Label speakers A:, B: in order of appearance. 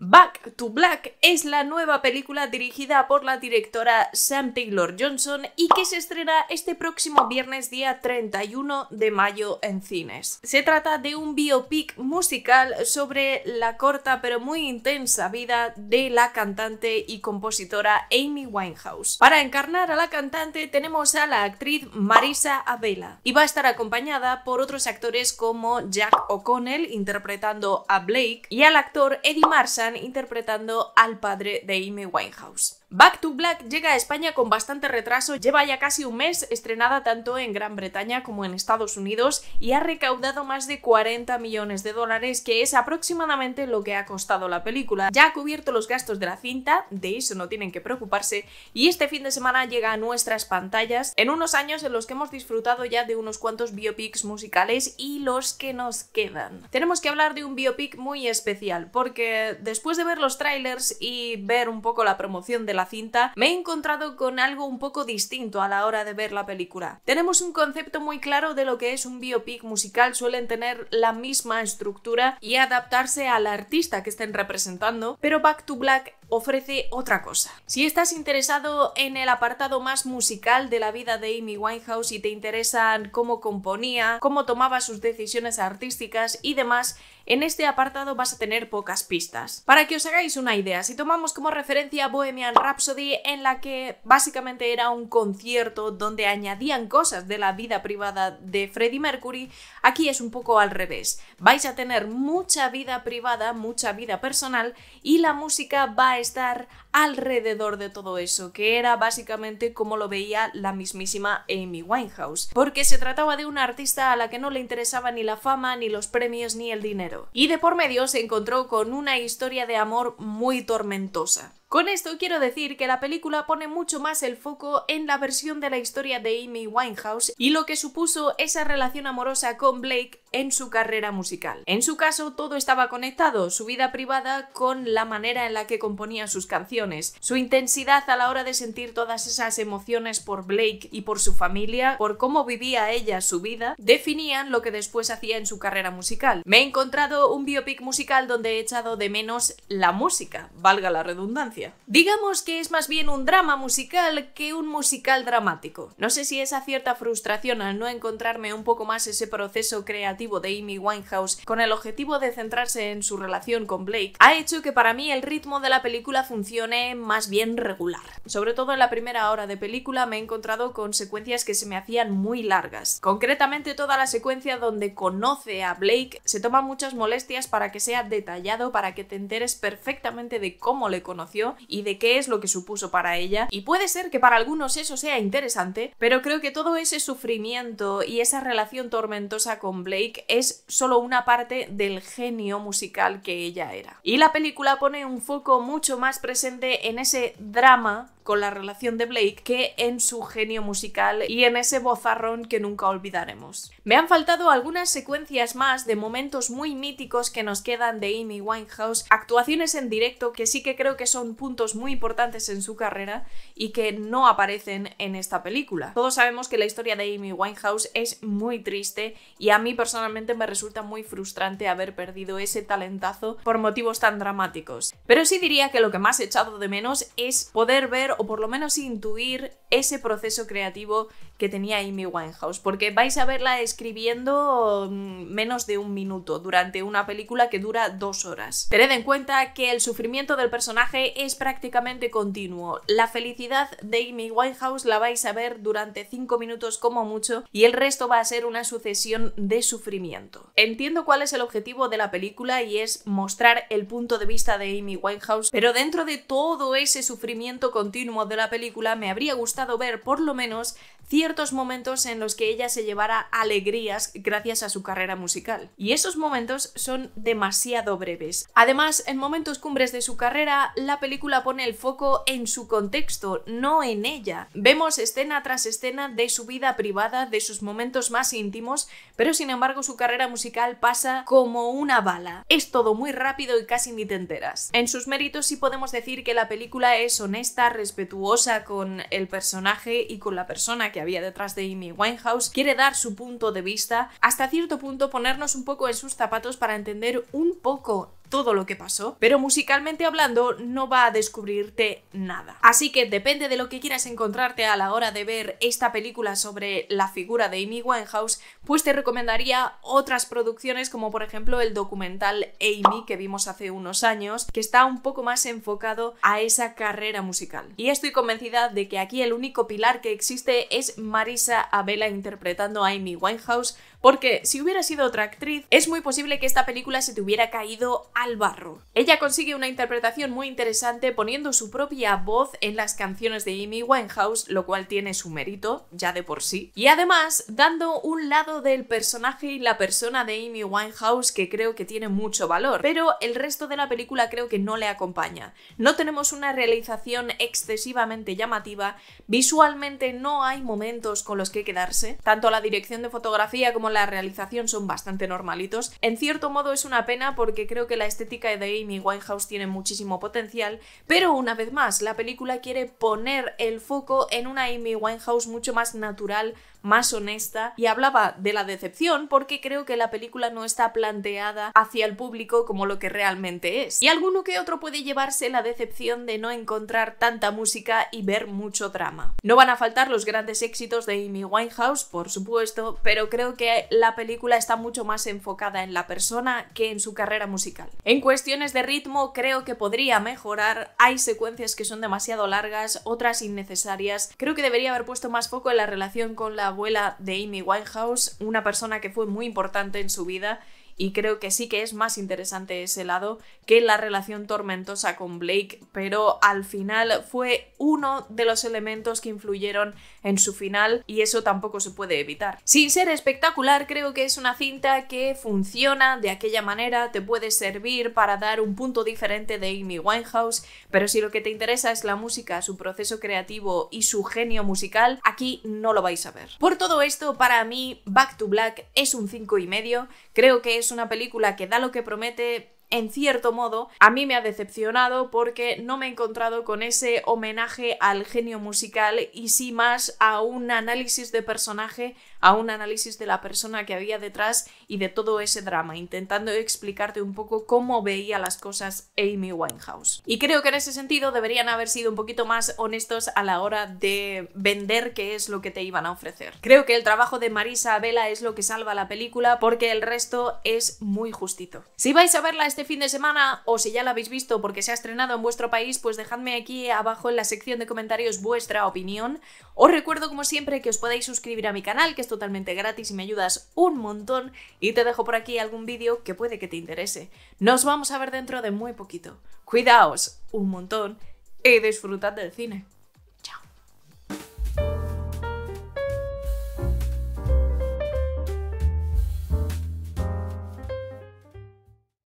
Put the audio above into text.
A: Back to Black es la nueva película dirigida por la directora Sam Taylor Johnson y que se estrena este próximo viernes día 31 de mayo en cines. Se trata de un biopic musical sobre la corta pero muy intensa vida de la cantante y compositora Amy Winehouse. Para encarnar a la cantante tenemos a la actriz Marisa Abela y va a estar acompañada por otros actores como Jack O'Connell interpretando a Blake y al actor Eddie Marsan interpretando al padre de Amy Winehouse. Back to Black llega a España con bastante retraso, lleva ya casi un mes estrenada tanto en Gran Bretaña como en Estados Unidos y ha recaudado más de 40 millones de dólares, que es aproximadamente lo que ha costado la película. Ya ha cubierto los gastos de la cinta, de eso no tienen que preocuparse, y este fin de semana llega a nuestras pantallas en unos años en los que hemos disfrutado ya de unos cuantos biopics musicales y los que nos quedan. Tenemos que hablar de un biopic muy especial, porque después de ver los trailers y ver un poco la promoción de la cinta, me he encontrado con algo un poco distinto a la hora de ver la película. Tenemos un concepto muy claro de lo que es un biopic musical, suelen tener la misma estructura y adaptarse al artista que estén representando, pero Back to Black ofrece otra cosa. Si estás interesado en el apartado más musical de la vida de Amy Winehouse y te interesan cómo componía, cómo tomaba sus decisiones artísticas y demás, en este apartado vas a tener pocas pistas. Para que os hagáis una idea, si tomamos como referencia Bohemian Rhapsody, en la que básicamente era un concierto donde añadían cosas de la vida privada de Freddie Mercury, aquí es un poco al revés. Vais a tener mucha vida privada, mucha vida personal y la música va a estar alrededor de todo eso, que era básicamente como lo veía la mismísima Amy Winehouse, porque se trataba de una artista a la que no le interesaba ni la fama, ni los premios, ni el dinero. Y de por medio se encontró con una historia de amor muy tormentosa. Con esto quiero decir que la película pone mucho más el foco en la versión de la historia de Amy Winehouse y lo que supuso esa relación amorosa con Blake en su carrera musical. En su caso, todo estaba conectado, su vida privada con la manera en la que componía sus canciones, su intensidad a la hora de sentir todas esas emociones por Blake y por su familia, por cómo vivía ella su vida, definían lo que después hacía en su carrera musical. Me he encontrado un biopic musical donde he echado de menos la música, valga la redundancia Digamos que es más bien un drama musical que un musical dramático. No sé si esa cierta frustración al no encontrarme un poco más ese proceso creativo de Amy Winehouse con el objetivo de centrarse en su relación con Blake ha hecho que para mí el ritmo de la película funcione más bien regular. Sobre todo en la primera hora de película me he encontrado con secuencias que se me hacían muy largas. Concretamente toda la secuencia donde conoce a Blake se toma muchas molestias para que sea detallado, para que te enteres perfectamente de cómo le conoció y de qué es lo que supuso para ella. Y puede ser que para algunos eso sea interesante, pero creo que todo ese sufrimiento y esa relación tormentosa con Blake es solo una parte del genio musical que ella era. Y la película pone un foco mucho más presente en ese drama con la relación de Blake que en su genio musical y en ese bozarrón que nunca olvidaremos. Me han faltado algunas secuencias más de momentos muy míticos que nos quedan de Amy Winehouse, actuaciones en directo que sí que creo que son puntos muy importantes en su carrera y que no aparecen en esta película. Todos sabemos que la historia de Amy Winehouse es muy triste y a mí personalmente me resulta muy frustrante haber perdido ese talentazo por motivos tan dramáticos. Pero sí diría que lo que más he echado de menos es poder ver o por lo menos intuir ese proceso creativo que tenía Amy Winehouse, porque vais a verla escribiendo mm, menos de un minuto durante una película que dura dos horas. Tened en cuenta que el sufrimiento del personaje es prácticamente continuo. La felicidad de Amy Winehouse la vais a ver durante cinco minutos como mucho y el resto va a ser una sucesión de sufrimiento. Entiendo cuál es el objetivo de la película y es mostrar el punto de vista de Amy Winehouse, pero dentro de todo ese sufrimiento continuo de la película, me habría gustado ver por lo menos ciertos momentos en los que ella se llevara alegrías gracias a su carrera musical. Y esos momentos son demasiado breves. Además, en momentos cumbres de su carrera, la película pone el foco en su contexto, no en ella. Vemos escena tras escena de su vida privada, de sus momentos más íntimos, pero sin embargo su carrera musical pasa como una bala. Es todo muy rápido y casi ni te enteras. En sus méritos sí podemos decir que la película es honesta, respetuosa con el personaje y con la persona que que había detrás de Amy Winehouse, quiere dar su punto de vista, hasta cierto punto ponernos un poco en sus zapatos para entender un poco todo lo que pasó, pero musicalmente hablando no va a descubrirte nada. Así que depende de lo que quieras encontrarte a la hora de ver esta película sobre la figura de Amy Winehouse, pues te recomendaría otras producciones como por ejemplo el documental Amy que vimos hace unos años, que está un poco más enfocado a esa carrera musical. Y estoy convencida de que aquí el único pilar que existe es Marisa Abela interpretando a Amy Winehouse porque si hubiera sido otra actriz, es muy posible que esta película se te hubiera caído al barro. Ella consigue una interpretación muy interesante poniendo su propia voz en las canciones de Amy Winehouse, lo cual tiene su mérito ya de por sí, y además dando un lado del personaje y la persona de Amy Winehouse que creo que tiene mucho valor, pero el resto de la película creo que no le acompaña. No tenemos una realización excesivamente llamativa, visualmente no hay momentos con los que quedarse, tanto la dirección de fotografía como la realización son bastante normalitos. En cierto modo es una pena porque creo que la estética de Amy Winehouse tiene muchísimo potencial, pero una vez más, la película quiere poner el foco en una Amy Winehouse mucho más natural, más honesta, y hablaba de la decepción porque creo que la película no está planteada hacia el público como lo que realmente es. Y alguno que otro puede llevarse la decepción de no encontrar tanta música y ver mucho drama. No van a faltar los grandes éxitos de Amy Winehouse, por supuesto, pero creo que la película está mucho más enfocada en la persona que en su carrera musical. En cuestiones de ritmo creo que podría mejorar, hay secuencias que son demasiado largas, otras innecesarias, creo que debería haber puesto más foco en la relación con la abuela de Amy Winehouse, una persona que fue muy importante en su vida y creo que sí que es más interesante ese lado que la relación tormentosa con Blake, pero al final fue uno de los elementos que influyeron en su final y eso tampoco se puede evitar. Sin ser espectacular, creo que es una cinta que funciona de aquella manera, te puede servir para dar un punto diferente de Amy Winehouse, pero si lo que te interesa es la música, su proceso creativo y su genio musical, aquí no lo vais a ver. Por todo esto, para mí, Back to Black es un 5 y medio, creo que es una película que da lo que promete, en cierto modo, a mí me ha decepcionado porque no me he encontrado con ese homenaje al genio musical y sí más a un análisis de personaje a un análisis de la persona que había detrás y de todo ese drama, intentando explicarte un poco cómo veía las cosas Amy Winehouse. Y creo que en ese sentido deberían haber sido un poquito más honestos a la hora de vender qué es lo que te iban a ofrecer. Creo que el trabajo de Marisa Abela es lo que salva la película porque el resto es muy justito. Si vais a verla este fin de semana o si ya la habéis visto porque se ha estrenado en vuestro país, pues dejadme aquí abajo en la sección de comentarios vuestra opinión. Os recuerdo como siempre que os podéis suscribir a mi canal, que totalmente gratis y me ayudas un montón y te dejo por aquí algún vídeo que puede que te interese. Nos vamos a ver dentro de muy poquito. Cuidaos un montón y disfrutad del cine.